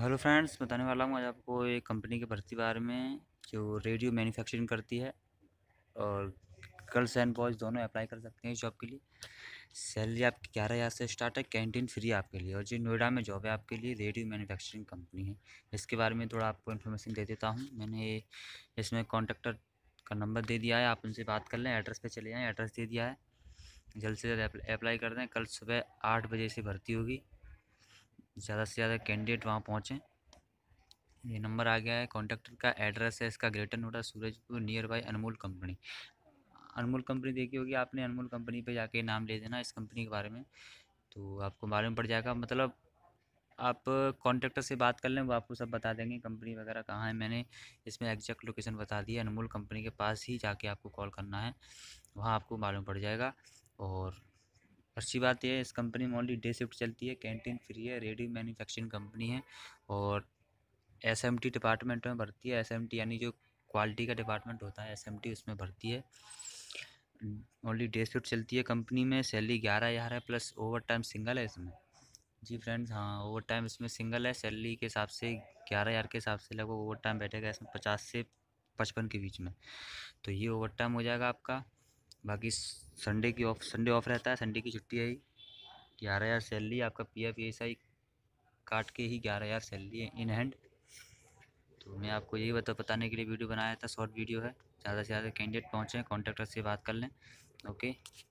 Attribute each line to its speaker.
Speaker 1: hello friends बताने वाला हूँ आज आपको एक कंपनी के भर्ती बारे में जो रेडियो मैन्युफैक्चरिंग करती है और गर्ल्स एंड बॉयज़ दोनों अप्लाई कर सकते हैं इस जॉब के लिए सैलरी आपकी ग्यारह हज़ार से स्टार्ट है कैंटीन फ्री आपके लिए और जो नोएडा में जॉब है आपके लिए रेडियो मैन्युफैक्चरिंग कंपनी है इसके बारे में थोड़ा आपको इन्फॉर्मेशन दे देता हूँ मैंने इसमें कॉन्टेक्टर का नंबर दे दिया है आप उनसे बात कर लें एड्रेस पर चले जाएँ एड्रेस दे दिया है जल्द से जल्द अप्लाई कर दें कल सुबह आठ बजे से भर्ती होगी ज़्यादा से ज़्यादा कैंडिडेट वहाँ पहुँचें ये नंबर आ गया है कॉन्ट्रैक्टर का एड्रेस है इसका greater Noida Surajpur near by Anmol company Anmol company देखी होगी आपने अनमोल कंपनी पे जाके नाम ले देना इस कंपनी के बारे में तो आपको मालूम पड़ जाएगा मतलब आप कॉन्ट्रैक्टर से बात कर लें वो आपको सब बता देंगे कंपनी वगैरह कहाँ है मैंने इसमें एग्जैक्ट लोकेशन बता दी है अनमोल कंपनी के पास ही जाके आपको कॉल करना है वहाँ आपको मालूम पड़ जाएगा और और अच्छी बात यह है इस कंपनी में ओनली डे शिफ्ट चलती है कैंटीन फ्री है रेडी मैन्युफैक्चरिंग कंपनी है और एस एम टी डिपार्टमेंट में भर्ती है एस एम टी यानी जो क्वालिटी का डिपार्टमेंट होता है एस एम टी उसमें भर्ती है ओनली डे शिफ्ट चलती है कंपनी में सैलरी ग्यारह हज़ार है प्लस ओवर टाइम सिंगल है इसमें जी फ्रेंड्स हाँ ओवर टाइम इसमें सिंगल है सैलरी के हिसाब से ग्यारह हज़ार के हिसाब से लगभग ओवर टाइम बैठेगा इसमें पचास से पचपन के बीच में तो ये ओवर टाइम हो जाएगा आपका बाकी संडे की ऑफ संडे ऑफ रहता है संडे की छुट्टी है ग्यारह हज़ार सैलरी आपका पी एफ एस आई काट के ही ग्यारह हज़ार सैलरी है इन हैंड तो मैं आपको यही बता बताने के लिए वीडियो बनाया था शॉर्ट वीडियो है ज़्यादा से ज़्यादा कैंडिडेट पहुँचें कॉन्टैक्टर से बात कर लें ओके